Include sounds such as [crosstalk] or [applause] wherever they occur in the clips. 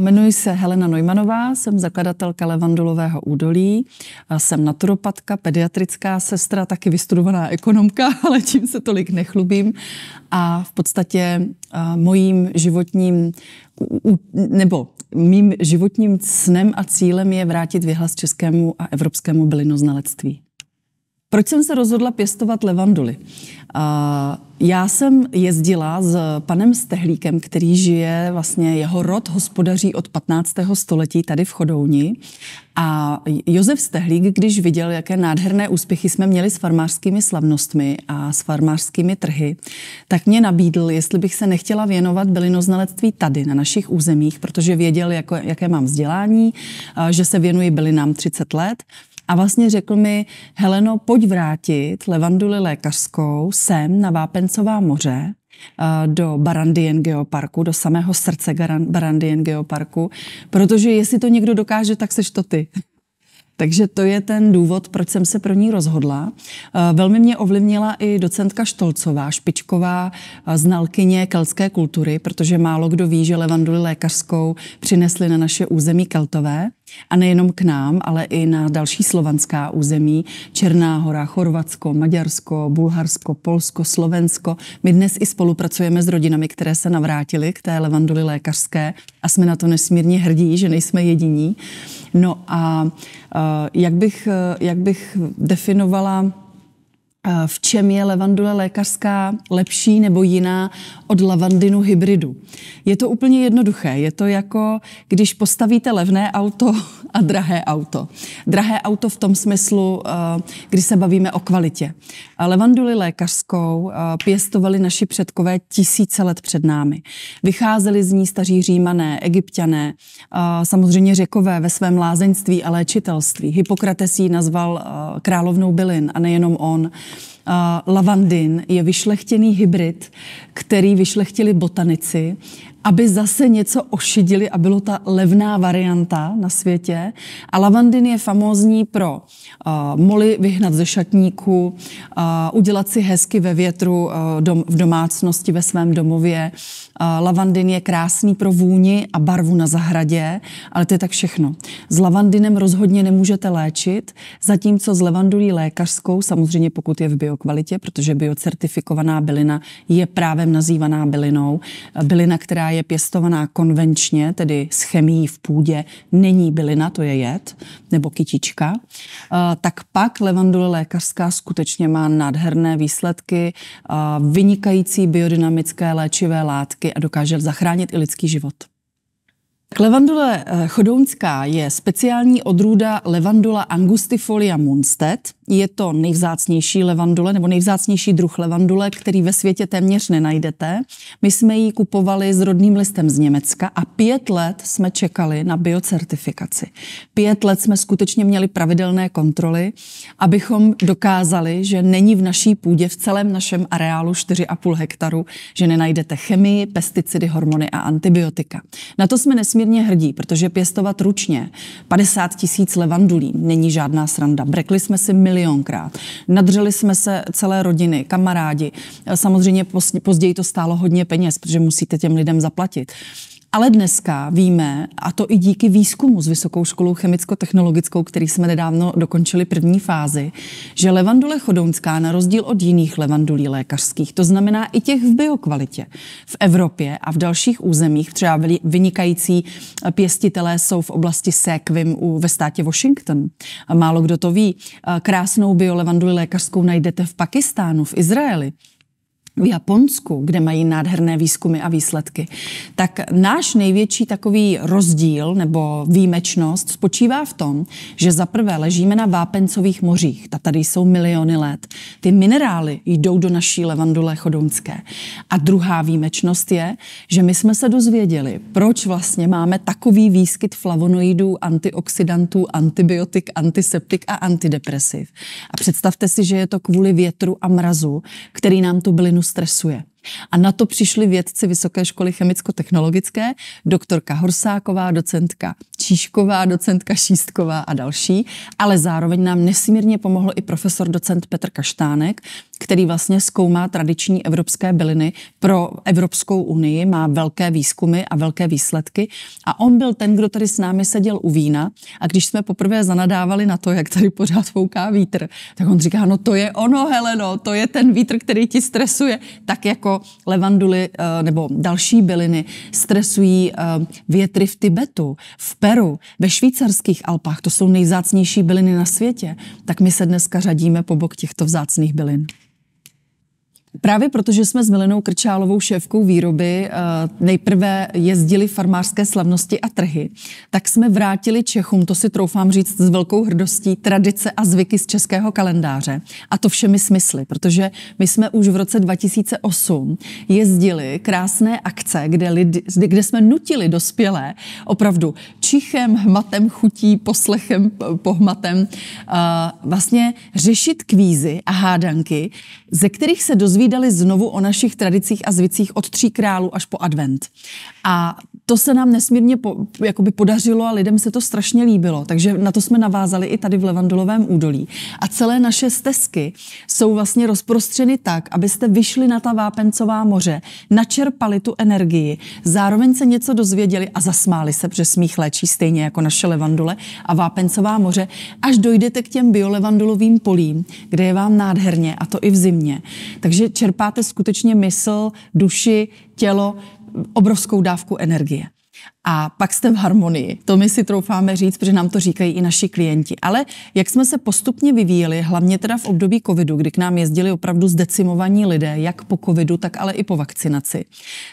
Jmenuji se Helena Nojmanová, jsem zakladatelka Levandulového údolí, jsem naturopatka, pediatrická sestra, taky vystudovaná ekonomka, [laughs] ale tím se tolik nechlubím. A v podstatě mojím životním, nebo mým životním snem a cílem je vrátit vyhlas českému a evropskému bylinoznalectví. Proč jsem se rozhodla pěstovat levanduly? Já jsem jezdila s panem Stehlíkem, který žije, vlastně jeho rod hospodaří od 15. století tady v Chodouni. A Josef Stehlík, když viděl, jaké nádherné úspěchy jsme měli s farmářskými slavnostmi a s farmářskými trhy, tak mě nabídl, jestli bych se nechtěla věnovat bylinoznalectví tady, na našich územích, protože věděl, jako, jaké mám vzdělání, že se věnuji bylinám 30 let a vlastně řekl mi, Heleno, pojď vrátit levanduli lékařskou sem na Vápencová moře, eh, do Barandien geoparku, do samého srdce Barandien geoparku, protože jestli to někdo dokáže, tak seš to ty. [laughs] Takže to je ten důvod, proč jsem se pro ní rozhodla. Eh, velmi mě ovlivnila i docentka Štolcová, špičková eh, znalkyně keltské kultury, protože málo kdo ví, že levanduli lékařskou přinesli na naše území keltové. A nejenom k nám, ale i na další slovanská území. Černá hora, Chorvatsko, Maďarsko, Bulharsko, Polsko, Slovensko. My dnes i spolupracujeme s rodinami, které se navrátily k té levanduli lékařské a jsme na to nesmírně hrdí, že nejsme jediní. No a eh, jak bych, eh, jak bych definovala Eh, v čem je levandule lékařská lepší nebo jiná od lavandinu hybridu. Je to úplně jednoduché. Je to jako, když postavíte levné auto [laughs] a drahé auto. Drahé auto v tom smyslu, eh, kdy se bavíme o kvalitě. Eh, Levanduli lékařskou pěstovali naši předkové tisíce let před námi. Vycházeli z ní staří římané, egyptiané, samozřejmě řekové ve svém lázeňství a léčitelství. Hippokrates ji nazval královnou bylin a nejenom on. Eh, lavandin je vyšlechtěný hybrid, který vyšlechtili botanici aby zase něco ošidili a bylo ta levná varianta na světě. A lavandin je famózní pro uh, moly vyhnat ze šatníku, uh, udělat si hezky ve větru uh, dom, v domácnosti, ve svém domově. Uh, lavandin je krásný pro vůni a barvu na zahradě, ale to je tak všechno. S lavandinem rozhodně nemůžete léčit, zatímco s levandulí lékařskou, samozřejmě pokud je v biokvalitě, protože biocertifikovaná bylina je právem nazývaná bylinou, bylina, která je pěstovaná konvenčně, tedy s chemií v půdě, není bylina, to je jed, nebo kytička, eh, tak pak levandule lékařská skutečně má nádherné výsledky, eh, vynikající biodynamické léčivé látky a dokáže zachránit i lidský život. Levandule eh, chodounská je speciální odrůda Levandula angustifolia munstead, je to nejvzácnější levandule nebo nejvzácnější druh levandule, který ve světě téměř nenajdete. My jsme ji kupovali s rodným listem z Německa a pět let jsme čekali na biocertifikaci. Pět let jsme skutečně měli pravidelné kontroly, abychom dokázali, že není v naší půdě v celém našem areálu 4,5 hektaru, že nenajdete chemii, pesticidy, hormony a antibiotika. Na to jsme nesmírně hrdí, protože pěstovat ručně 50 tisíc levandulí není žádná sranda. Brekli jsme si milion milionkrát. Nadřeli jsme se celé rodiny, kamarádi. Samozřejmě později to stálo hodně peněz, protože musíte těm lidem zaplatit. Ale dneska víme, a to i díky výzkumu s Vysokou školou chemicko-technologickou, který jsme nedávno dokončili první fázi, že levandule chodounská na rozdíl od jiných levandulí lékařských, to znamená i těch v biokvalitě, v Evropě a v dalších územích, třeba vynikající pěstitelé jsou v oblasti Sequim ve státě Washington. Málo kdo to ví. Krásnou biolevanduli lékařskou najdete v Pakistánu, v Izraeli, v Japonsku, kde mají nádherné výzkumy a výsledky, tak náš největší takový rozdíl nebo výjimečnost spočívá v tom, že zaprvé ležíme na vápencových mořích, ta tady jsou miliony let. Ty minerály jdou do naší levandule chodounské. A druhá výjimečnost je, že my jsme se dozvěděli, proč vlastně máme takový výskyt flavonoidů, antioxidantů, antibiotik, antiseptik a antidepresiv. A představte si, že je to kvůli větru a mrazu, který nám tu bylinu stresuje. A na to přišli vědci Vysoké školy chemicko-technologické, doktorka Horsáková, docentka Číšková, docentka Šístková a další, ale zároveň nám nesmírně pomohl i profesor docent Petr Kaštánek, který vlastně zkoumá tradiční evropské byliny pro Evropskou unii, má velké výzkumy a velké výsledky. A on byl ten, kdo tady s námi seděl u vína a když jsme poprvé zanadávali na to, jak tady pořád fouká vítr, tak on říká, no to je ono, Heleno, to je ten vítr, který ti stresuje, tak jako jako levanduly eh, nebo další byliny stresují eh, větry v Tibetu, v Peru, ve švýcarských Alpách, to jsou nejzácnější byliny na světě, tak my se dneska řadíme po bok těchto vzácných bylin. Právě protože jsme s Milenou Krčálovou, šéfkou výroby, eh, nejprve jezdili farmářské slavnosti a trhy, tak jsme vrátili Čechům, to si troufám říct s velkou hrdostí, tradice a zvyky z českého kalendáře. A to všemi smysly, protože my jsme už v roce 2008 jezdili krásné akce, kde, lidi, kde jsme nutili dospělé opravdu čichem, hmatem, chutí, poslechem, pohmatem eh, vlastně řešit kvízy a hádanky, ze kterých se dozvídali znovu o našich tradicích a zvicích od tří králů až po advent. A to se nám nesmírně po, jakoby podařilo a lidem se to strašně líbilo. Takže na to jsme navázali i tady v Levandolovém údolí. A celé naše stezky jsou vlastně rozprostřeny tak, abyste vyšli na ta vápencová moře, načerpali tu energii, zároveň se něco dozvěděli a zasmáli se, protože smích léčí stejně jako naše levandule a vápencová moře, až dojdete k těm biolevandulovým polím, kde je vám nádherně a to i v zimě. Takže čerpáte skutečně mysl, duši, tělo, obrovskou dávku energie a pak jste v harmonii. To my si troufáme říct, protože nám to říkají i naši klienti. Ale jak jsme se postupně vyvíjeli, hlavně teda v období covidu, kdy k nám jezdili opravdu zdecimovaní lidé, jak po covidu, tak ale i po vakcinaci,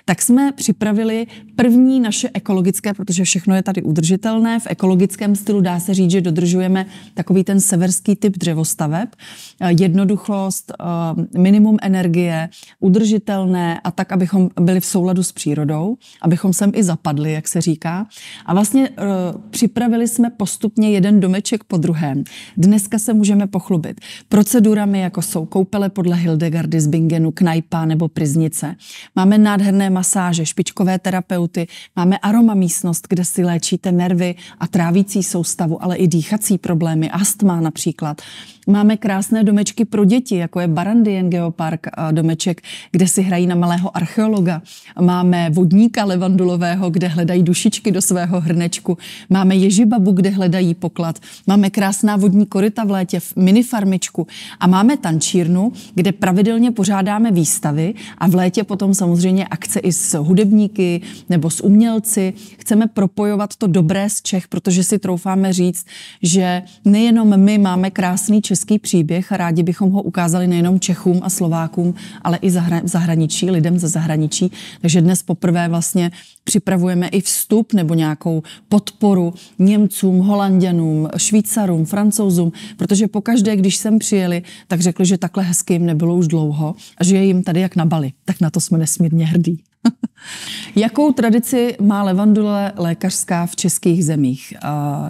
tak jsme připravili první naše ekologické, protože všechno je tady udržitelné, v ekologickém stylu dá se říct, že dodržujeme takový ten severský typ dřevostaveb, jednoduchost, eh, minimum energie, udržitelné a tak, abychom byli v souladu s přírodou, abychom sem i zapadli, jak se říká. A vlastně uh, připravili jsme postupně jeden domeček po druhém. Dneska se můžeme pochlubit procedurami, jako jsou koupele podle Hildegardy z Bingenu, knajpa nebo priznice. Máme nádherné masáže, špičkové terapeuty, máme aroma místnost, kde si léčíte nervy a trávící soustavu, ale i dýchací problémy, astma například. Máme krásné domečky pro děti, jako je Barandien Geopark eh, domeček, kde si hrají na malého archeologa. Máme vodníka levandulového, kde hledají dušičky do svého hrnečku, máme ježibabu, kde hledají poklad, máme krásná vodní koryta v létě, v minifarmičku a máme tančírnu, kde pravidelně pořádáme výstavy a v létě potom samozřejmě akce i s hudebníky nebo s umělci. Chceme propojovat to dobré z Čech, protože si troufáme říct, že nejenom my máme krásný český příběh a rádi bychom ho ukázali nejenom Čechům a Slovákům, ale i zahra- zahraničí, lidem ze zahraničí. Takže dnes poprvé vlastně připravujeme i vstup nebo nějakou podporu Němcům, Holanděnům, Švýcarům, Francouzům, protože pokaždé, když sem přijeli, tak řekli, že takhle hezky jim nebylo už dlouho a že je jim tady jak na Bali. Tak na to jsme nesmírně hrdí. [laughs] Jakou tradici má levandule lékařská v českých zemích?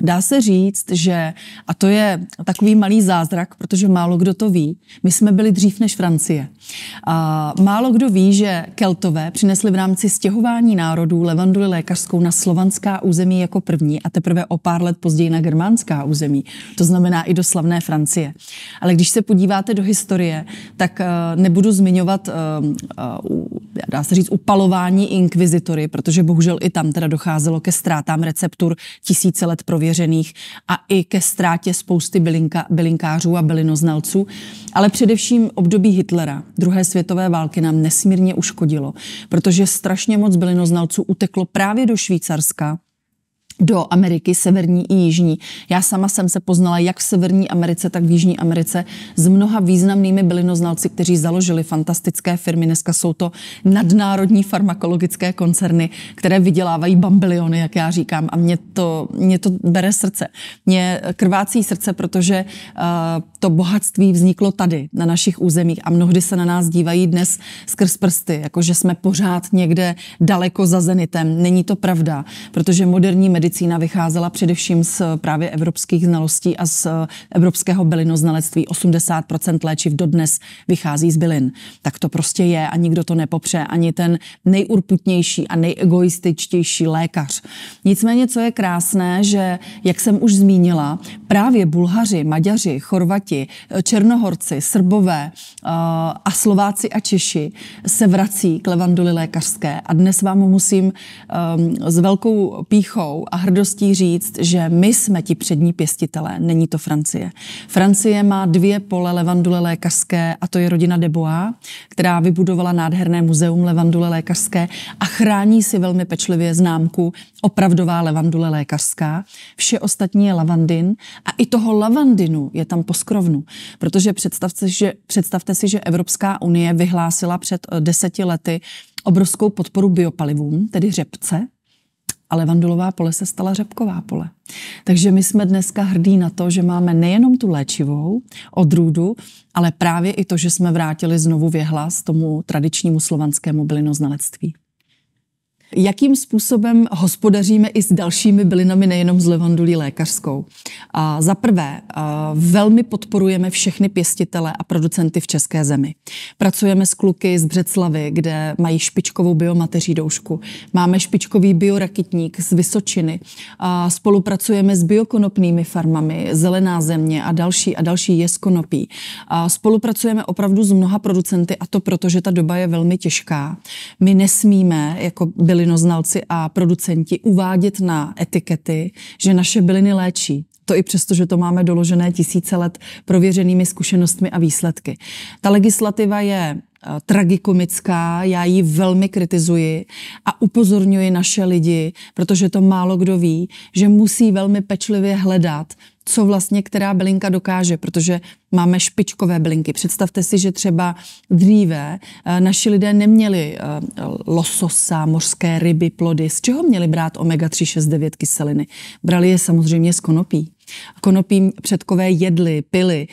Dá se říct, že, a to je takový malý zázrak, protože málo kdo to ví, my jsme byli dřív než Francie. Málo kdo ví, že Keltové přinesli v rámci stěhování národů levanduli lékařskou na slovanská území jako první a teprve o pár let později na germánská území, to znamená i do slavné Francie. Ale když se podíváte do historie, tak eh, nebudu zmiňovat, eh, eh, dá se říct, upalování páni inkvizitory, protože bohužel i tam teda docházelo ke ztrátám receptur tisíce let prověřených a i ke ztrátě spousty bylinka, bylinkářů a bylinoznalců. Ale především období Hitlera, druhé světové války, nám nesmírně uškodilo, protože strašně moc bylinoznalců uteklo právě do Švýcarska, do Ameriky, severní i jižní. Já sama jsem se poznala jak v severní Americe, tak v jižní Americe s mnoha významnými bylinoznalci, kteří založili fantastické firmy. Dneska jsou to nadnárodní farmakologické koncerny, které vydělávají bambiliony, jak já říkám. A mě to, mě to bere srdce. Mě krvácí srdce, protože uh, to bohatství vzniklo tady, na našich územích a mnohdy se na nás dívají dnes skrz prsty, jakože jsme pořád někde daleko za zenitem. Není to pravda, protože moderní medicína medicína vycházela především z právě evropských znalostí a z evropského bylinoznalectví. 80% léčiv dodnes vychází z bylin. Tak to prostě je a nikdo to nepopře. Ani ten nejurputnější a nejegoističtější lékař. Nicméně, co je krásné, že, jak jsem už zmínila, právě Bulhaři, Maďaři, Chorvati, Černohorci, Srbové eh, a Slováci a Češi se vrací k levanduli lékařské. A dnes vám musím ehm, s velkou píchou a a hrdostí říct, že my jsme ti přední pěstitelé, není to Francie. Francie má dvě pole levandule lékařské a to je rodina Deboa, která vybudovala nádherné muzeum levandule lékařské a chrání si velmi pečlivě známku opravdová levandule lékařská. Vše ostatní je lavandin a i toho lavandinu je tam poskrovnu, protože představte, že, představte si, že Evropská unie vyhlásila před eh, deseti lety obrovskou podporu biopalivům, tedy řepce, ale vandulová pole se stala řepková pole. Takže my jsme dneska hrdí na to, že máme nejenom tu léčivou odrůdu, ale právě i to, že jsme vrátili znovu věhlas tomu tradičnímu slovanskému bylinoznalectví jakým způsobem hospodaříme i s dalšími bylinami, nejenom s levandulí lékařskou. A za prvé, velmi podporujeme všechny pěstitele a producenty v České zemi. Pracujeme s kluky z Břeclavy, kde mají špičkovou biomateří doušku. Máme špičkový biorakitník z Vysočiny. A spolupracujeme s biokonopnými farmami, Zelená země a další a další jeskonopí. A spolupracujeme opravdu s mnoha producenty a to proto, že ta doba je velmi těžká. My nesmíme jako byli Bylinoznalci a producenti uvádět na etikety, že naše byliny léčí. To i přesto, že to máme doložené tisíce let prověřenými zkušenostmi a výsledky. Ta legislativa je eh, tragikomická, já ji velmi kritizuji a upozorňuji naše lidi, protože to málo kdo ví, že musí velmi pečlivě hledat co vlastně která bylinka dokáže, protože máme špičkové bylinky. Představte si, že třeba dříve eh, naši lidé neměli eh, lososa, mořské ryby, plody. Z čeho měli brát omega-369 kyseliny? Brali je samozřejmě z konopí. Konopí předkové jedli, pili,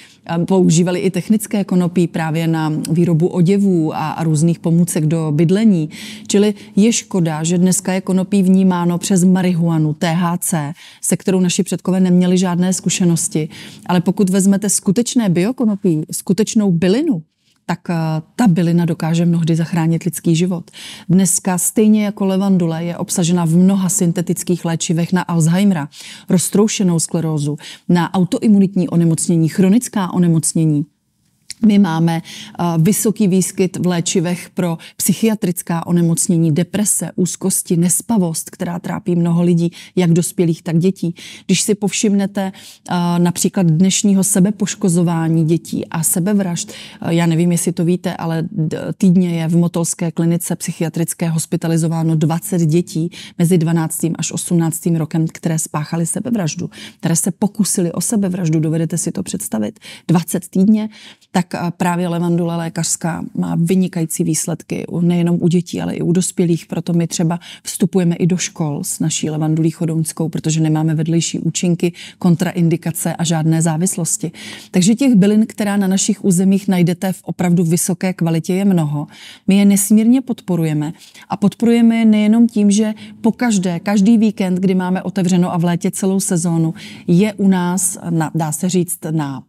používali i technické konopí právě na výrobu oděvů a, a různých pomůcek do bydlení. Čili je škoda, že dneska je konopí vnímáno přes marihuanu, THC, se kterou naši předkové neměli žádné zkušenosti. Ale pokud vezmete skutečné biokonopí, skutečnou bylinu, tak eh, ta bylina dokáže mnohdy zachránit lidský život. Dneska stejně jako levandule je obsažena v mnoha syntetických léčivech na Alzheimera, roztroušenou sklerózu, na autoimunitní onemocnění, chronická onemocnění my máme eh, vysoký výskyt v léčivech pro psychiatrická onemocnění, deprese, úzkosti, nespavost, která trápí mnoho lidí, jak dospělých, tak dětí. Když si povšimnete eh, například dnešního sebepoškozování dětí a sebevražd, eh, já nevím, jestli to víte, ale týdně je v Motolské klinice psychiatrické hospitalizováno 20 dětí mezi 12. až 18. rokem, které spáchaly sebevraždu, které se pokusily o sebevraždu, dovedete si to představit, 20 týdně, tak právě levandule lékařská má vynikající výsledky nejenom u dětí, ale i u dospělých. Proto my třeba vstupujeme i do škol s naší levandulí chodounskou, protože nemáme vedlejší účinky, kontraindikace a žádné závislosti. Takže těch bylin, která na našich územích najdete v opravdu vysoké kvalitě, je mnoho. My je nesmírně podporujeme a podporujeme je nejenom tím, že po každé, každý víkend, kdy máme otevřeno a v létě celou sezónu, je u nás, na, dá se říct, na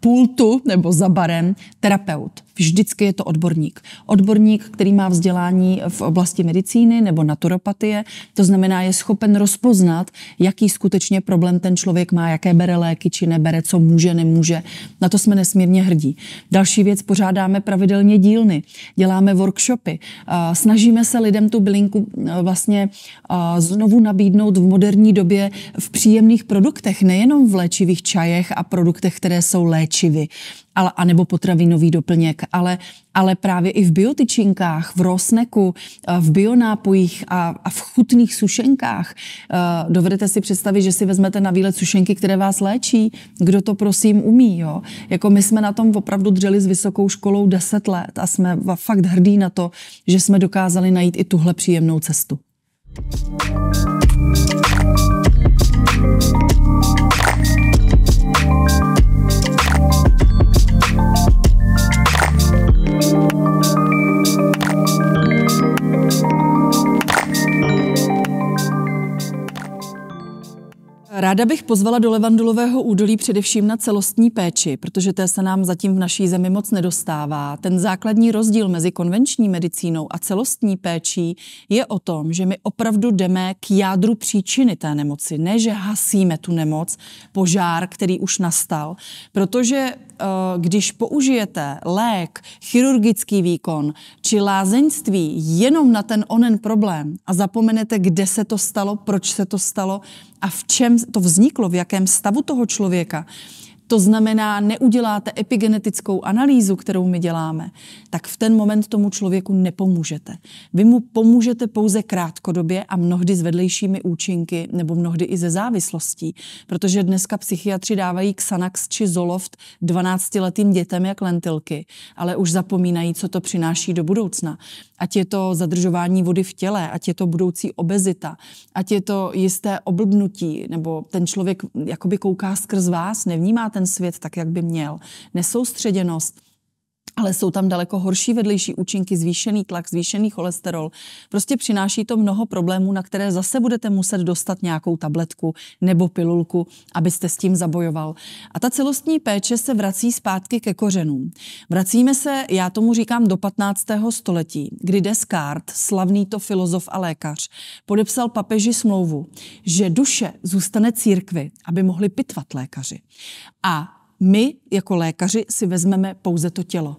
pultu nebo za barem terapeut. Vždycky je to odborník. Odborník, který má vzdělání v oblasti medicíny nebo naturopatie, to znamená, je schopen rozpoznat, jaký skutečně problém ten člověk má, jaké bere léky či nebere, co může, nemůže. Na to jsme nesmírně hrdí. Další věc, pořádáme pravidelně dílny, děláme workshopy, snažíme se lidem tu bylinku vlastně znovu nabídnout v moderní době v příjemných produktech, nejenom v léčivých čajech a produktech, které jsou léčivy ale, anebo potravinový doplněk, ale, ale právě i v biotyčinkách, v rosneku, eh, v bionápojích a, a v chutných sušenkách. Eh, dovedete si představit, že si vezmete na výlet sušenky, které vás léčí? Kdo to prosím umí? Jo? Jako my jsme na tom opravdu dřeli s vysokou školou 10 let a jsme fakt hrdí na to, že jsme dokázali najít i tuhle příjemnou cestu. Thank you Ráda bych pozvala do Levandulového údolí především na celostní péči, protože té se nám zatím v naší zemi moc nedostává. Ten základní rozdíl mezi konvenční medicínou a celostní péčí je o tom, že my opravdu jdeme k jádru příčiny té nemoci. Ne, že hasíme tu nemoc, požár, který už nastal, protože eh, když použijete lék, chirurgický výkon či lázeňství jenom na ten onen problém a zapomenete, kde se to stalo, proč se to stalo, a v čem to vzniklo, v jakém stavu toho člověka, to znamená, neuděláte epigenetickou analýzu, kterou my děláme, tak v ten moment tomu člověku nepomůžete. Vy mu pomůžete pouze krátkodobě a mnohdy s vedlejšími účinky nebo mnohdy i ze závislostí, protože dneska psychiatři dávají Xanax či Zoloft 12-letým dětem jak lentilky, ale už zapomínají, co to přináší do budoucna. Ať je to zadržování vody v těle, ať je to budoucí obezita, ať je to jisté oblbnutí, nebo ten člověk jakoby kouká skrz vás, nevnímáte ten svět tak, jak by měl. Nesoustředěnost, ale jsou tam daleko horší vedlejší účinky, zvýšený tlak, zvýšený cholesterol. Prostě přináší to mnoho problémů, na které zase budete muset dostat nějakou tabletku nebo pilulku, abyste s tím zabojoval. A ta celostní péče se vrací zpátky ke kořenům. Vracíme se, já tomu říkám, do 15. století, kdy Descartes, slavný to filozof a lékař, podepsal papeži smlouvu, že duše zůstane církvi, aby mohli pitvat lékaři. A my jako lékaři si vezmeme pouze to tělo.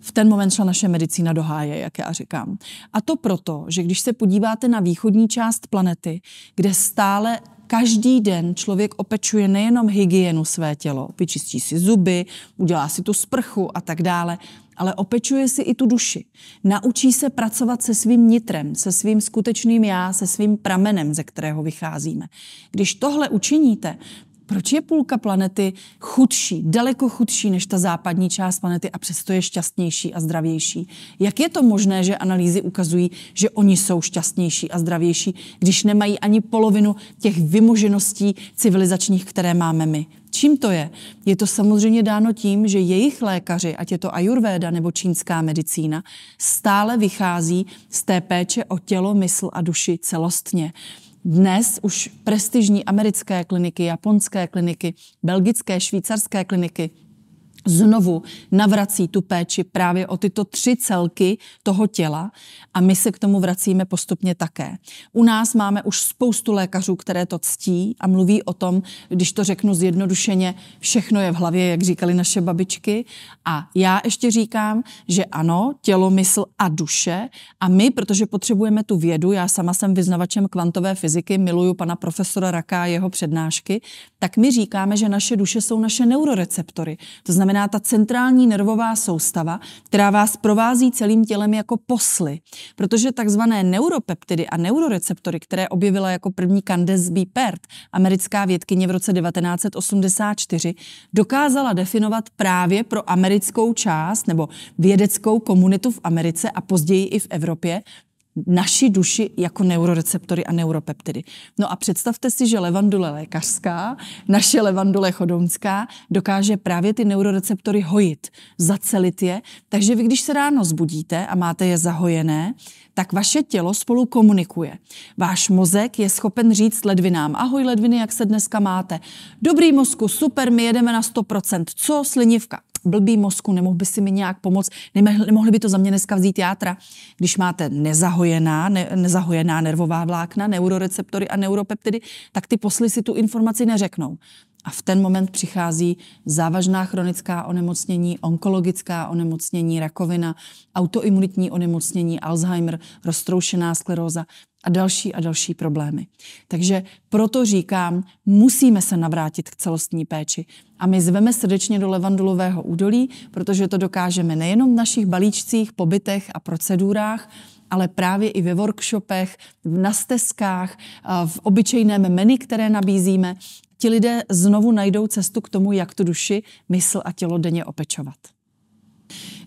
V ten moment šla naše medicína do háje, jak já říkám. A to proto, že když se podíváte na východní část planety, kde stále každý den člověk opečuje nejenom hygienu své tělo, vyčistí si zuby, udělá si tu sprchu a tak dále, ale opečuje si i tu duši. Naučí se pracovat se svým nitrem, se svým skutečným já, se svým pramenem, ze kterého vycházíme. Když tohle učiníte, proč je půlka planety chudší, daleko chudší než ta západní část planety a přesto je šťastnější a zdravější? Jak je to možné, že analýzy ukazují, že oni jsou šťastnější a zdravější, když nemají ani polovinu těch vymožeností civilizačních, které máme my? Čím to je? Je to samozřejmě dáno tím, že jejich lékaři, ať je to ajurvéda nebo čínská medicína, stále vychází z té péče o tělo, mysl a duši celostně dnes už prestižní americké kliniky, japonské kliniky, belgické, švýcarské kliniky znovu navrací tu péči právě o tyto tři celky toho těla a my se k tomu vracíme postupně také. U nás máme už spoustu lékařů, které to ctí a mluví o tom, když to řeknu zjednodušeně, všechno je v hlavě, jak říkali naše babičky. A já ještě říkám, že ano, tělo, mysl a duše a my, protože potřebujeme tu vědu, já sama jsem vyznavačem kvantové fyziky, miluju pana profesora Raka a jeho přednášky, tak my říkáme, že naše duše jsou naše neuroreceptory. To znamená, znamená ta centrální nervová soustava, která vás provází celým tělem jako posly. Protože takzvané neuropeptidy a neuroreceptory, které objevila jako první Candace B. Pert, americká vědkyně v roce 1984, dokázala definovat právě pro americkou část nebo vědeckou komunitu v Americe a později i v Evropě naší duši jako neuroreceptory a neuropeptidy. No a představte si, že levandule lékařská, naše levandule chodonská dokáže právě ty neuroreceptory hojit, zacelit je. Takže vy, když se ráno zbudíte a máte je zahojené, tak vaše tělo spolu komunikuje. Váš mozek je schopen říct ledvinám, ahoj ledviny, jak se dneska máte. Dobrý mozku, super, my jedeme na 100%. Co? Slinivka blbý mozku, nemohl by si mi nějak pomoct, nemohli by to za mě dneska vzít játra. Když máte nezahojená, ne, nezahojená nervová vlákna, neuroreceptory a neuropeptidy, tak ty posly si tu informaci neřeknou. A v ten moment přichází závažná chronická onemocnění, onkologická onemocnění, rakovina, autoimunitní onemocnění, Alzheimer, roztroušená skleróza a další a další problémy. Takže proto říkám, musíme se navrátit k celostní péči. A my zveme srdečně do Levandulového údolí, protože to dokážeme nejenom v našich balíčcích, pobytech a procedurách, ale právě i ve workshopech, na stezkách, v obyčejném menu, které nabízíme. Ti lidé znovu najdou cestu k tomu, jak tu duši, mysl a tělo denně opečovat.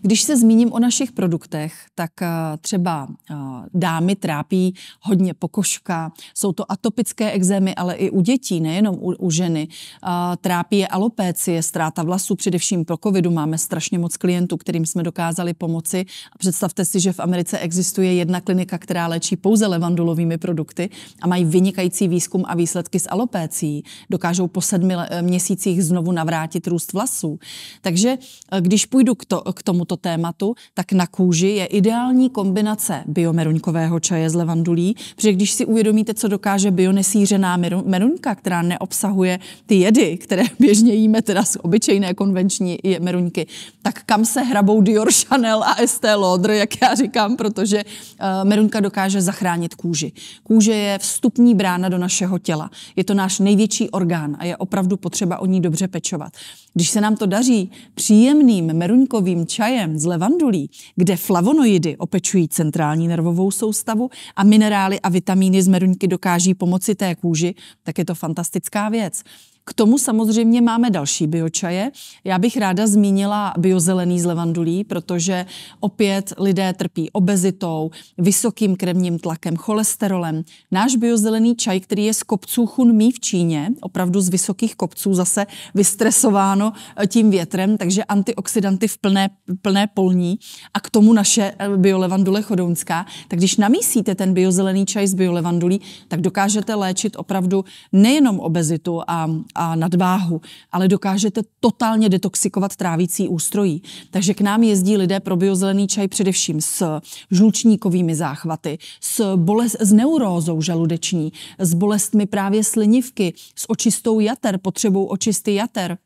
Když se zmíním o našich produktech, tak eh, třeba eh, dámy trápí hodně pokožka, jsou to atopické exémy, ale i u dětí, nejenom u, u ženy. Eh, trápí je alopécie, ztráta vlasů, především pro covidu máme strašně moc klientů, kterým jsme dokázali pomoci. Představte si, že v Americe existuje jedna klinika, která léčí pouze levandulovými produkty a mají vynikající výzkum a výsledky s alopécií. Dokážou po sedmi měsících znovu navrátit růst vlasů. Takže když půjdu k, to, k tomu tomuto tématu, tak na kůži je ideální kombinace biomeruňkového čaje z levandulí, protože když si uvědomíte, co dokáže bionesířená meruňka, která neobsahuje ty jedy, které [laughs] běžně jíme teda z obyčejné konvenční meruňky, tak kam se hrabou Dior Chanel a Estée Lauder, jak já říkám, protože eh, meruňka dokáže zachránit kůži. Kůže je vstupní brána do našeho těla. Je to náš největší orgán a je opravdu potřeba o ní dobře pečovat. Když se nám to daří příjemným meruňkovým čajem z levandulí, kde flavonoidy opečují centrální nervovou soustavu a minerály a vitamíny z meruňky dokáží pomoci té kůži, tak je to fantastická věc. K tomu samozřejmě máme další biočaje. Já bych ráda zmínila biozelený z levandulí, protože opět lidé trpí obezitou, vysokým krevním tlakem, cholesterolem. Náš biozelený čaj, který je z kopců chunmí v Číně, opravdu z vysokých kopců zase vystresováno eh, tím větrem, takže antioxidanty v plné, plné polní a k tomu naše eh, biolevandule chodounská. Tak když namísíte ten biozelený čaj z biolevandulí, tak dokážete léčit opravdu nejenom obezitu a, a a nadváhu, ale dokážete totálně detoxikovat trávící ústrojí. Takže k nám jezdí lidé pro biozelený čaj především s žlučníkovými záchvaty, s, bolest, s neurózou žaludeční, s bolestmi právě slinivky, s očistou jater, potřebou očisty jater.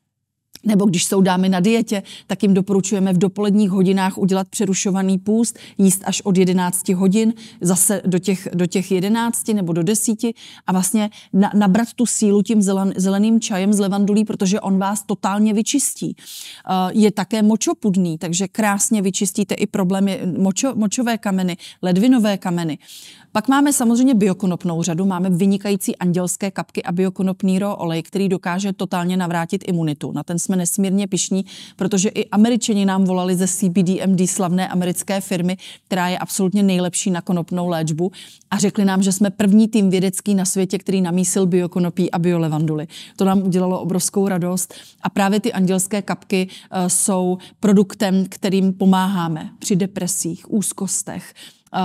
Nebo když jsou dámy na dietě, tak jim doporučujeme v dopoledních hodinách udělat přerušovaný půst, jíst až od 11 hodin, zase do těch, do těch 11 nebo do 10 a vlastně na, nabrat tu sílu tím zelen, zeleným čajem z levandulí, protože on vás totálně vyčistí. Eh, je také močopudný, takže krásně vyčistíte i problémy eh, močo, močové kameny, ledvinové kameny. Pak máme samozřejmě biokonopnou řadu, máme vynikající andělské kapky a biokonopný olej, který dokáže totálně navrátit imunitu. Na ten jsme jsme nesmírně pišní, protože i američani nám volali ze CBDMD, slavné americké firmy, která je absolutně nejlepší na konopnou léčbu a řekli nám, že jsme první tým vědecký na světě, který namísil biokonopí a biolevanduly. To nám udělalo obrovskou radost a právě ty andělské kapky eh, jsou produktem, kterým pomáháme při depresích, úzkostech, eh,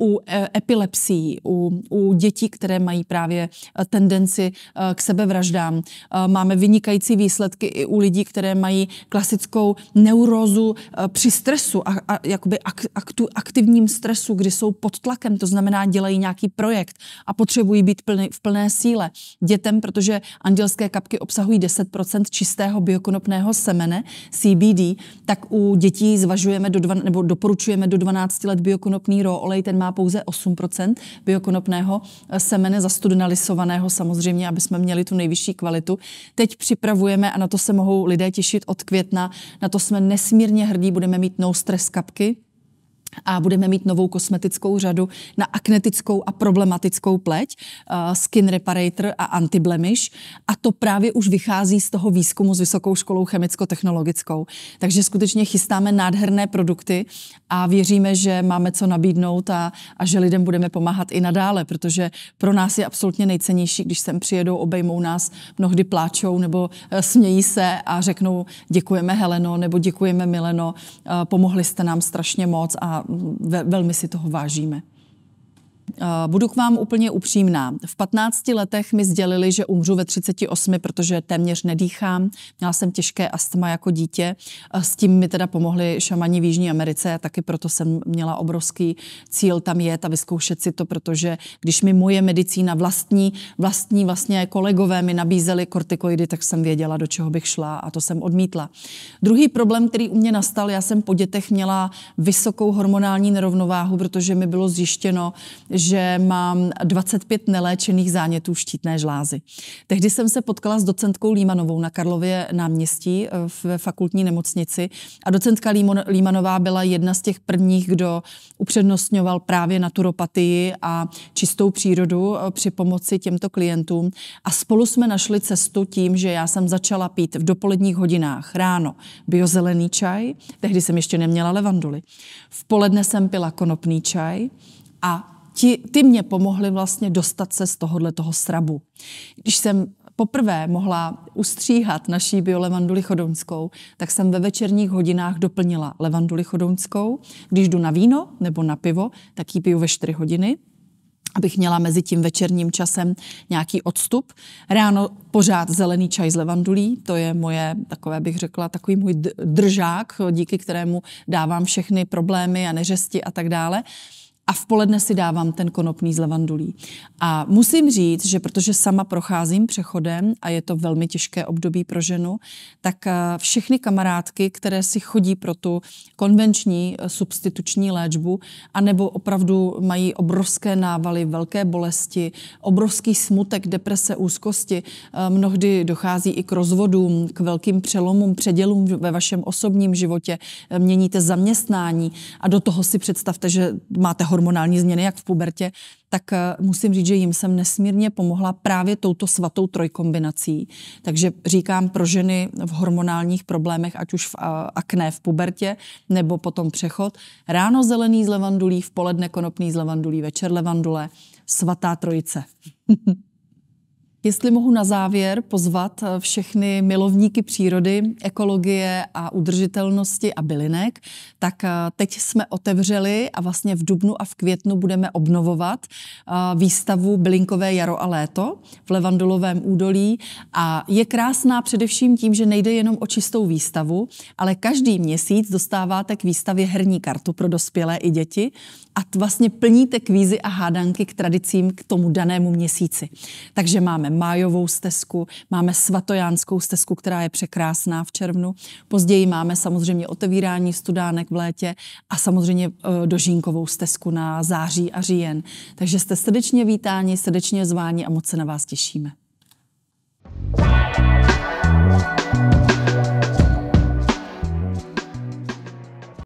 u e, epilepsií, u, u dětí, které mají právě e, tendenci e, k sebevraždám. Máme vynikající výsledky i u lidí, které mají klasickou neurózu při stresu a, a jakoby aktu, aktivním stresu, kdy jsou pod tlakem, to znamená dělají nějaký projekt a potřebují být plny, v plné síle. Dětem, protože andělské kapky obsahují 10% čistého biokonopného semene, CBD, tak u dětí zvažujeme do dva, nebo doporučujeme do 12 let biokonopný roolej, olej, ten má má pouze 8% biokonopného eh, semene zastudnalisovaného samozřejmě, aby jsme měli tu nejvyšší kvalitu. Teď připravujeme a na to se mohou lidé těšit od května. Na to jsme nesmírně hrdí, budeme mít no stress kapky, a budeme mít novou kosmetickou řadu na aknetickou a problematickou pleť, uh, Skin Reparator a Antiblemish. A to právě už vychází z toho výzkumu s Vysokou školou chemicko-technologickou. Takže skutečně chystáme nádherné produkty a věříme, že máme co nabídnout a, a že lidem budeme pomáhat i nadále, protože pro nás je absolutně nejcennější, když sem přijedou, obejmou nás, mnohdy pláčou nebo eh, smějí se a řeknou děkujeme Heleno nebo děkujeme Mileno, eh, pomohli jste nám strašně moc a velmi si toho vážíme. Eh, budu k vám úplně upřímná. V 15 letech mi sdělili, že umřu ve 38, protože téměř nedýchám. Měla jsem těžké astma jako dítě. Eh, s tím mi teda pomohli šamani v Jižní Americe a taky proto jsem měla obrovský cíl tam jet a vyzkoušet si to, protože když mi moje medicína vlastní, vlastní vlastně kolegové mi nabízeli kortikoidy, tak jsem věděla, do čeho bych šla a to jsem odmítla. Druhý problém, který u mě nastal, já jsem po dětech měla vysokou hormonální nerovnováhu, protože mi bylo zjištěno, že že mám 25 neléčených zánětů štítné žlázy. Tehdy jsem se potkala s docentkou Límanovou na Karlově náměstí eh, ve fakultní nemocnici a docentka Límanová byla jedna z těch prvních, kdo upřednostňoval právě naturopatii a čistou přírodu eh, při pomoci těmto klientům a spolu jsme našli cestu tím, že já jsem začala pít v dopoledních hodinách ráno biozelený čaj, tehdy jsem ještě neměla levanduly. V poledne jsem pila konopný čaj a ti, ty mě pomohly vlastně dostat se z tohohle toho srabu. Když jsem poprvé mohla ustříhat naší levanduli chodounskou, tak jsem ve večerních hodinách doplnila levanduli chodounskou. Když jdu na víno nebo na pivo, tak ji piju ve 4 hodiny, abych měla mezi tím večerním časem nějaký odstup. Ráno pořád zelený čaj z levandulí, to je moje, takové bych řekla, takový můj držák, díky kterému dávám všechny problémy a neřesti a tak dále a v poledne si dávám ten konopný z levandulí. A musím říct, že protože sama procházím přechodem a je to velmi těžké období pro ženu, tak eh, všechny kamarádky, které si chodí pro tu konvenční eh, substituční léčbu, anebo opravdu mají obrovské návaly, velké bolesti, obrovský smutek, deprese, úzkosti, eh, mnohdy dochází i k rozvodům, k velkým přelomům, předělům ve vašem osobním životě, měníte zaměstnání a do toho si představte, že máte hormonální změny, jak v pubertě, tak eh, musím říct, že jim jsem nesmírně pomohla právě touto svatou trojkombinací. Takže říkám pro ženy v hormonálních problémech, ať už v eh, akné v pubertě, nebo potom přechod. Ráno zelený z levandulí, v poledne konopný z levandulí, večer levandule, svatá trojice. [laughs] Jestli mohu na závěr pozvat eh, všechny milovníky přírody, ekologie a udržitelnosti a bylinek, tak eh, teď jsme otevřeli a vlastně v dubnu a v květnu budeme obnovovat eh, výstavu Bylinkové jaro a léto v Levandulovém údolí a je krásná především tím, že nejde jenom o čistou výstavu, ale každý měsíc dostáváte k výstavě herní kartu pro dospělé i děti, a vlastně plníte kvízy a hádanky k tradicím k tomu danému měsíci. Takže máme májovou stezku, máme svatojánskou stezku, která je překrásná v červnu. Později máme samozřejmě otevírání studánek v létě a samozřejmě e, dožínkovou stezku na září a říjen. Takže jste srdečně vítáni, srdečně zváni a moc se na vás těšíme. thank you